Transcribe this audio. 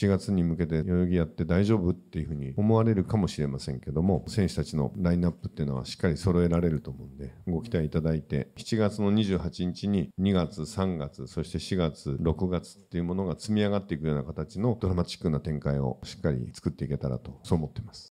7月に向けて代々木やって大丈夫っていうふうに思われるかもしれませんけども選手たちのラインナップっていうのはしっかり揃えられると思うんでご期待いただいて7月の28日に2月3月そして4月6月っていうものが積み上がっていくような形のドラマチックな展開をしっかり作っていけたらとそう思ってます。